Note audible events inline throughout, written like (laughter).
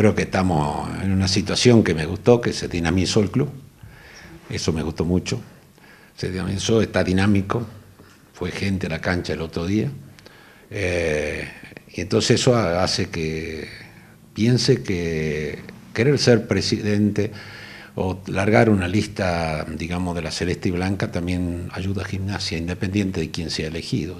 Creo que estamos en una situación que me gustó, que se dinamizó el club. Eso me gustó mucho. Se dinamizó, está dinámico. Fue gente a la cancha el otro día. Eh, y entonces eso hace que piense que querer ser presidente o largar una lista, digamos, de la celeste y blanca también ayuda a gimnasia, independiente de quién sea elegido.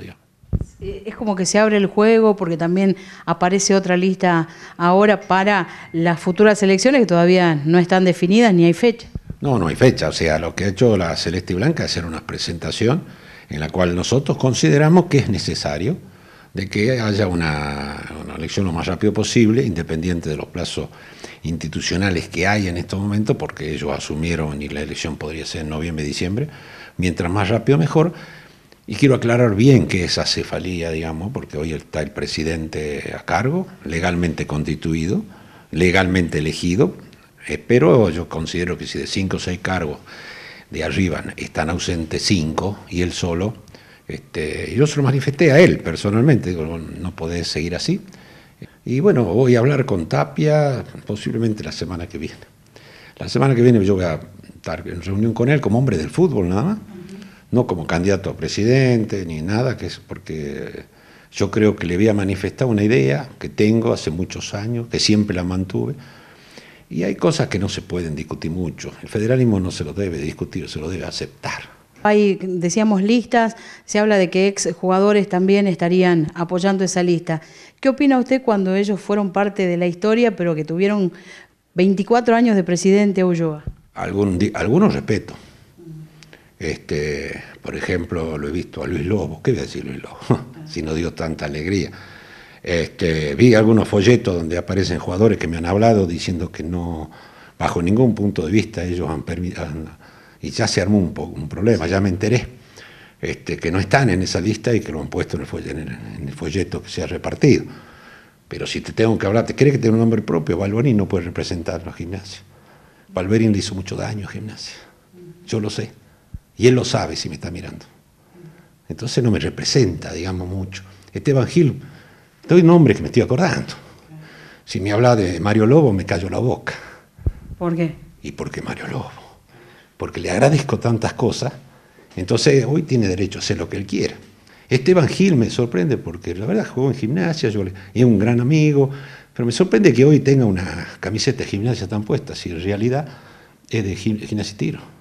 Eh, es como que se abre el juego porque también aparece otra lista ahora para las futuras elecciones que todavía no están definidas ni hay fecha. No, no hay fecha. O sea, lo que ha hecho la Celeste y Blanca es hacer una presentación en la cual nosotros consideramos que es necesario de que haya una, elección lo más rápido posible, independiente de los plazos institucionales que hay en estos momentos, porque ellos asumieron y la elección podría ser en noviembre, diciembre, mientras más rápido mejor, y quiero aclarar bien qué es cefalía, digamos, porque hoy está el presidente a cargo, legalmente constituido, legalmente elegido, pero yo considero que si de cinco o seis cargos de arriba están ausentes cinco y él solo, este, yo se lo manifesté a él personalmente, digo, no podés seguir así. Y bueno, voy a hablar con Tapia posiblemente la semana que viene. La semana que viene yo voy a estar en reunión con él como hombre del fútbol nada más no como candidato a presidente ni nada, que es porque yo creo que le había manifestado una idea que tengo hace muchos años, que siempre la mantuve, y hay cosas que no se pueden discutir mucho. El federalismo no se lo debe discutir, se lo debe aceptar. Hay, decíamos, listas, se habla de que ex jugadores también estarían apoyando esa lista. ¿Qué opina usted cuando ellos fueron parte de la historia, pero que tuvieron 24 años de presidente Ulloa? algunos respeto. Este, por ejemplo, lo he visto a Luis Lobo, ¿qué voy a decir Luis Lobo? (laughs) Ah. si no dio tanta alegría. Este, vi algunos folletos donde aparecen jugadores que me han hablado diciendo que no, bajo ningún punto de vista, ellos han permitido, y ya se armó un, un problema, ya me enteré, este, que no están en esa lista y que lo han puesto en el, folleto, que se ha repartido. Pero si te tengo que hablar, ¿te crees que tiene un nombre propio? Valverín no puede representar los gimnasio Balberín le hizo mucho daño a gimnasio mm. Yo lo sé. Y él lo sabe si me está mirando. Entonces no me representa, digamos, mucho. Esteban Gil, un nombre que me estoy acordando. Si me habla de Mario Lobo, me callo la boca. ¿Por qué? Y porque Mario Lobo. Porque le agradezco tantas cosas, entonces hoy tiene derecho a hacer lo que él quiera. Esteban Gil me sorprende porque la verdad jugó en gimnasia, yo es un gran amigo, pero me sorprende que hoy tenga una camiseta de gimnasia tan puesta, si en realidad es de gimnasia y tiro.